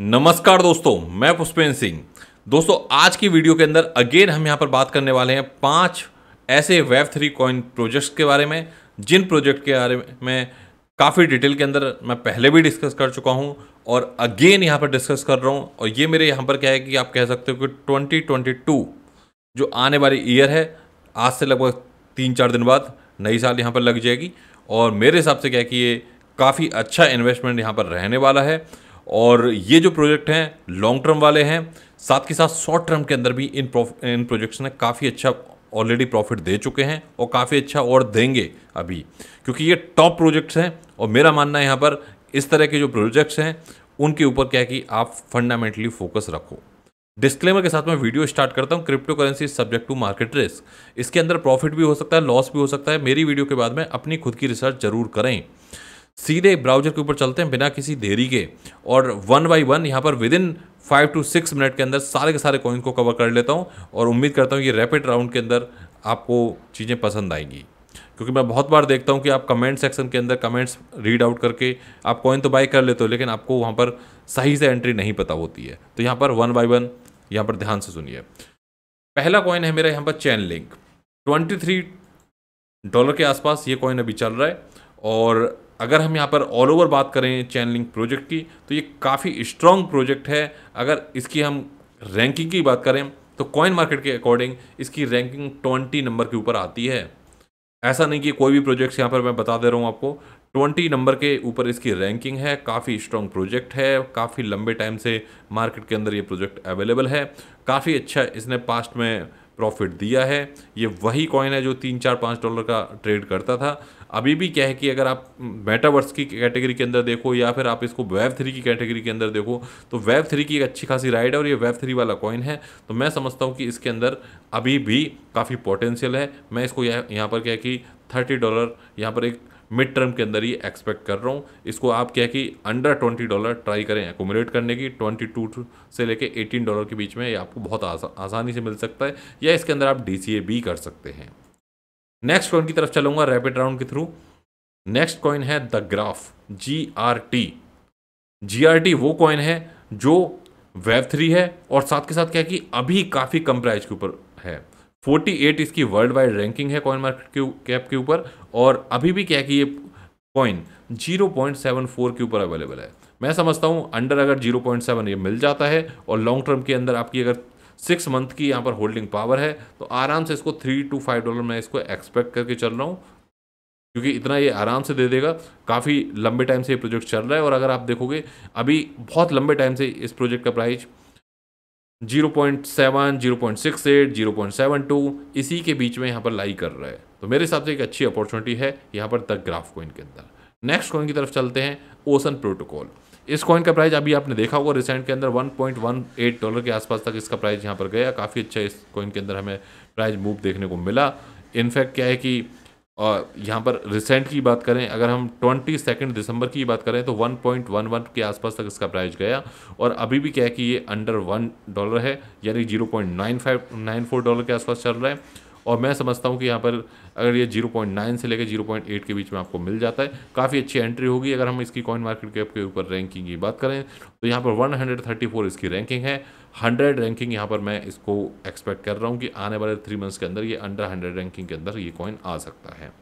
नमस्कार दोस्तों मैं पुष्पेन सिंह दोस्तों आज की वीडियो के अंदर अगेन हम यहाँ पर बात करने वाले हैं पांच ऐसे वेब थ्री कॉइन प्रोजेक्ट्स के बारे में जिन प्रोजेक्ट के बारे में काफ़ी डिटेल के अंदर मैं पहले भी डिस्कस कर चुका हूँ और अगेन यहाँ पर डिस्कस कर रहा हूँ और ये मेरे यहाँ पर क्या है कि आप कह सकते हो कि ट्वेंटी जो आने वाली ईयर है आज से लगभग तीन चार दिन बाद नई साल यहाँ पर लग जाएगी और मेरे हिसाब से क्या है कि ये काफ़ी अच्छा इन्वेस्टमेंट यहाँ पर रहने वाला है और ये जो प्रोजेक्ट हैं लॉन्ग टर्म वाले हैं साथ के साथ शॉर्ट टर्म के अंदर भी इन इन प्रोजेक्ट्स ने काफ़ी अच्छा ऑलरेडी प्रॉफिट दे चुके हैं और काफ़ी अच्छा और देंगे अभी क्योंकि ये टॉप प्रोजेक्ट्स हैं और मेरा मानना है यहाँ पर इस तरह के जो प्रोजेक्ट्स हैं उनके ऊपर क्या है कि आप फंडामेंटली फोकस रखो डिस्क्लेमर के साथ मैं वीडियो स्टार्ट करता हूँ crypto currency subject to market risk इसके अंदर प्रॉफिट भी हो सकता है लॉस भी हो सकता है मेरी वीडियो के बाद में अपनी खुद की रिसर्च जरूर करें सीधे ब्राउजर के ऊपर चलते हैं बिना किसी देरी के और वन बाई वन यहाँ पर within five to six minute के अंदर सारे के सारे कॉइन को कवर कर लेता हूँ और उम्मीद करता हूँ कि रैपिड राउंड के अंदर आपको चीज़ें पसंद आएंगी क्योंकि मैं बहुत बार देखता हूँ कि आप कमेंट सेक्शन के अंदर कमेंट्स रीड आउट करके आप कॉइन तो बाई कर लेते हो लेकिन आपको वहाँ पर सही से एंट्री नहीं पता होती है तो यहाँ पर वन बाई वन यहाँ पर ध्यान से सुनिए पहला कॉइन है मेरा यहाँ पर Chainlink twenty three dollar के आसपास ये कॉइन अभी चल रहा है और अगर हम यहाँ पर ऑल ओवर बात करें चैनलिंग प्रोजेक्ट की तो ये काफ़ी स्ट्रॉन्ग प्रोजेक्ट है अगर इसकी हम रैंकिंग की बात करें तो कॉइन मार्केट के अकॉर्डिंग इसकी रैंकिंग ट्वेंटी नंबर के ऊपर आती है ऐसा नहीं कि कोई भी प्रोजेक्ट्स यहाँ पर मैं बता दे रहा हूँ आपको ट्वेंटी नंबर के ऊपर इसकी रैंकिंग है काफ़ी स्ट्रॉन्ग प्रोजेक्ट है काफ़ी लंबे टाइम से मार्केट के अंदर ये प्रोजेक्ट अवेलेबल है काफ़ी अच्छा इसने पास्ट में प्रॉफिट दिया है ये वही कॉइन है जो तीन चार पाँच डॉलर का ट्रेड करता था अभी भी क्या है कि अगर आप मेटावर्स की कैटेगरी के अंदर देखो या फिर आप इसको वेब थ्री की कैटेगरी के अंदर देखो तो वेब थ्री की एक अच्छी खासी राइड है और ये वेब थ्री वाला कॉइन है तो मैं समझता हूँ कि इसके अंदर अभी भी काफ़ी पोटेंशियल है मैं इसको यहाँ पर क्या है कि थर्टी डॉलर यहाँ पर एक मिड टर्म के अंदर ही एक्सपेक्ट कर रहा हूँ इसको आप क्या कि अंडर ट्वेंटी डॉलर ट्राई करें एकोमोडेट करने की ट्वेंटी टू से लेके एटीन डॉलर के बीच में ये आपको बहुत आसा, आसानी से मिल सकता है या इसके अंदर आप डी भी कर सकते हैं नेक्स्ट कॉइन की तरफ चलूंगा रैपिड राउंड के थ्रू नेक्स्ट कॉइन है the graph G R T G R T वो कॉइन है जो वेब थ्री है और साथ के साथ क्या कि अभी काफ़ी कम प्राइस के ऊपर है 48 इसकी वर्ल्ड वाइड रैंकिंग है कॉइन मार्केट के कैप के ऊपर और अभी भी क्या कि ये कॉइन 0.74 के ऊपर अवेलेबल है मैं समझता हूँ अंडर अगर 0.7 ये मिल जाता है और लॉन्ग टर्म के अंदर आपकी अगर सिक्स मंथ की यहाँ पर होल्डिंग पावर है तो आराम से इसको थ्री टू फाइव डॉलर मैं इसको एक्सपेक्ट करके चल रहा हूँ क्योंकि इतना ये आराम से दे देगा काफ़ी लंबे टाइम से ये प्रोजेक्ट चल रहा है और अगर आप देखोगे अभी बहुत लंबे टाइम से इस प्रोजेक्ट का price zero point seven zero point six eight zero point seven two इसी के बीच में यहाँ पर लाई कर रहा है तो मेरे हिसाब से एक अच्छी अपॉर्चुनिटी है यहाँ पर द ग्राफ कोइन के अंदर नेक्स्ट कॉइन की तरफ चलते हैं ओसन प्रोटोकॉल इस कॉइन का प्राइस अभी आपने देखा होगा रिसेंट के अंदर 1.18 डॉलर के आसपास तक इसका प्राइस यहाँ पर गया काफ़ी अच्छा इस कॉइन के अंदर हमें प्राइस मूव देखने को मिला इनफैक्ट क्या है कि और यहाँ पर रिसेंट की बात करें अगर हम ट्वेंटी सेकेंड दिसंबर की बात करें तो 1.11 के आसपास तक इसका प्राइस गया और अभी भी क्या है कि ये अंडर वन डॉलर है यानी zero point nine five nine four dollar के आसपास चल रहा है और मैं समझता हूँ कि यहाँ पर अगर ये 0.9 से लेकर 0.8 के बीच में आपको मिल जाता है काफ़ी अच्छी एंट्री होगी अगर हम इसकी कॉइन मार्केट कैप के ऊपर रैंकिंग की बात करें तो यहाँ पर 134 इसकी रैंकिंग है 100 रैंकिंग यहाँ पर मैं इसको एक्सपेक्ट कर रहा हूँ कि आने वाले थ्री मंथ्स के अंदर ये अंडर हंड्रेड रैंकिंग के अंदर ये कॉइन आ सकता है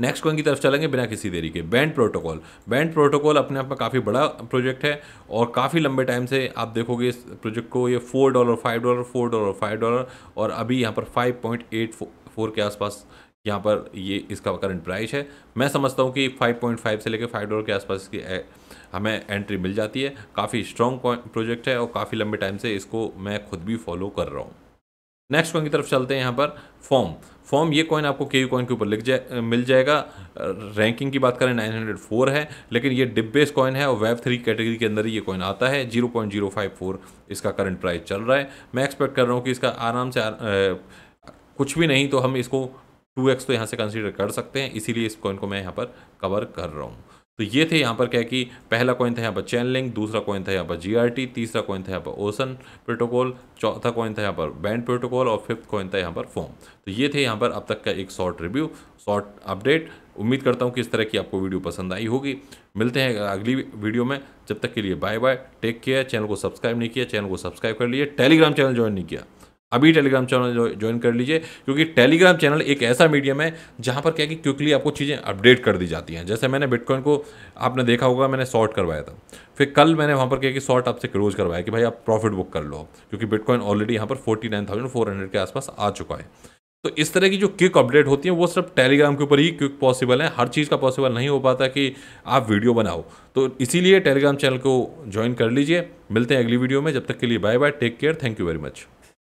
नेक्स्ट कॉइन की तरफ चलेंगे बिना किसी देरी के बैंड प्रोटोकॉल बैंड प्रोटोकॉल अपने आप में काफ़ी बड़ा प्रोजेक्ट है और काफ़ी लंबे टाइम से आप देखोगे इस प्रोजेक्ट को ये four dollar five dollar four dollar five dollar और अभी यहाँ पर फाइव पॉइंट एट फोर के आसपास यहाँ पर ये इसका करंट प्राइस है मैं समझता हूँ कि 5.5 से लेकर 5 डॉलर के आसपास इसकी हमें एंट्री मिल जाती है काफ़ी स्ट्रॉन्ग प्रोजेक्ट है और काफ़ी लंबे टाइम से इसको मैं खुद भी फॉलो कर रहा हूँ नेक्स्ट वन की तरफ चलते हैं यहाँ पर फॉर्म फॉर्म ये कॉइन आपको के यू कॉइन के ऊपर लिख जाए मिल जाएगा रैंकिंग की बात करें 904 है लेकिन ये डिप बेस कॉइन है और वेब थ्री कैटेगरी के अंदर ही ये कॉइन आता है 0.054 इसका करंट प्राइस चल रहा है मैं एक्सपेक्ट कर रहा हूँ कि इसका आराम से आ, आ, कुछ भी नहीं तो हम इसको टू तो यहाँ से कंसिडर कर सकते हैं इसीलिए इस कॉइन को मैं यहाँ पर कवर कर रहा हूँ तो ये थे यहाँ पर क्या कि पहला कॉइन था यहाँ पर चैन लिंक दूसरा कॉइन था यहाँ पर जीआरटी तीसरा कॉइन था यहाँ पर ओसन प्रोटोकॉल चौथा कॉइन था यहाँ पर बैंड प्रोटोकॉल और फिफ्थ कॉइन था यहाँ पर फोम तो ये थे यहाँ पर अब तक का एक शॉर्ट रिव्यू शॉर्ट अपडेट उम्मीद करता हूँ कि इस तरह की आपको वीडियो पसंद आई होगी मिलते हैं अगली वीडियो में जब तक के लिए bye bye take care channel को सब्सक्राइब नहीं किया चैनल को सब्सक्राइब कर लिए टेलीग्राम चैनल ज्वाइन नहीं किया अभी टेलीग्राम चैनल ज्वाइन कर लीजिए क्योंकि टेलीग्राम चैनल एक ऐसा मीडियम है जहाँ पर क्या कि क्विकली आपको चीज़ें अपडेट कर दी जाती हैं जैसे मैंने बिटकॉइन को आपने देखा होगा मैंने शॉर्ट करवाया था फिर कल मैंने वहाँ पर क्या कि शॉर्ट आपसे क्लोज करवाया कि भाई आप प्रॉफिट बुक कर लो क्योंकि बिटकॉइन ऑलरेडी यहाँ पर forty nine thousand four hundred के आसपास आ चुका है तो इस तरह की जो क्विक अपडेट होती है वो सिर्फ टेलीग्राम के ऊपर ही क्विक पॉसिबल है हर चीज़ का पॉसिबल नहीं हो पाता कि आप वीडियो बनाओ तो इसीलिए टेलीग्राम चैनल को ज्वाइन कर लीजिए मिलते हैं अगली वीडियो में जब तक के लिए bye bye take care thank you very much